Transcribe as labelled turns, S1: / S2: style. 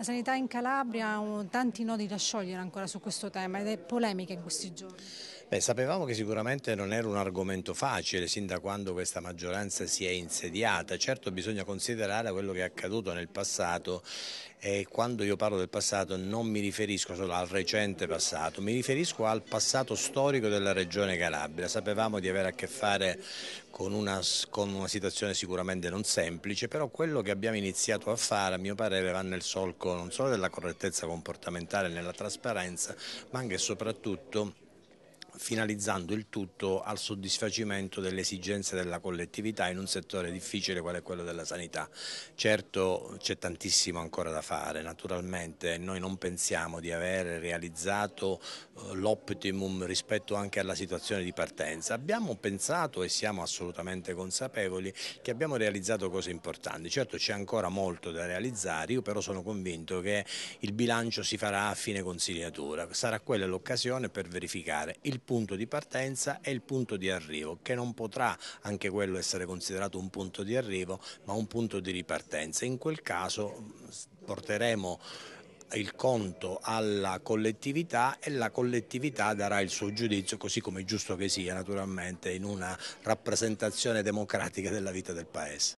S1: La sanità in Calabria ha tanti nodi da sciogliere ancora su questo tema ed è polemica in questi giorni. Beh, sapevamo che sicuramente non era un argomento facile sin da quando questa maggioranza si è insediata, certo bisogna considerare quello che è accaduto nel passato e quando io parlo del passato non mi riferisco solo al recente passato, mi riferisco al passato storico della regione Calabria. Sapevamo di avere a che fare con una, con una situazione sicuramente non semplice, però quello che abbiamo iniziato a fare a mio parere va nel solco non solo della correttezza comportamentale, nella trasparenza, ma anche e soprattutto finalizzando il tutto al soddisfacimento delle esigenze della collettività in un settore difficile qual è quello della sanità. Certo c'è tantissimo ancora da fare, naturalmente noi non pensiamo di aver realizzato eh, l'optimum rispetto anche alla situazione di partenza. Abbiamo pensato e siamo assolutamente consapevoli che abbiamo realizzato cose importanti. Certo c'è ancora molto da realizzare, io però sono convinto che il bilancio si farà a fine consigliatura, sarà quella l'occasione per verificare il punto di partenza e il punto di arrivo, che non potrà anche quello essere considerato un punto di arrivo, ma un punto di ripartenza. In quel caso porteremo il conto alla collettività e la collettività darà il suo giudizio così come è giusto che sia naturalmente in una rappresentazione democratica della vita del Paese.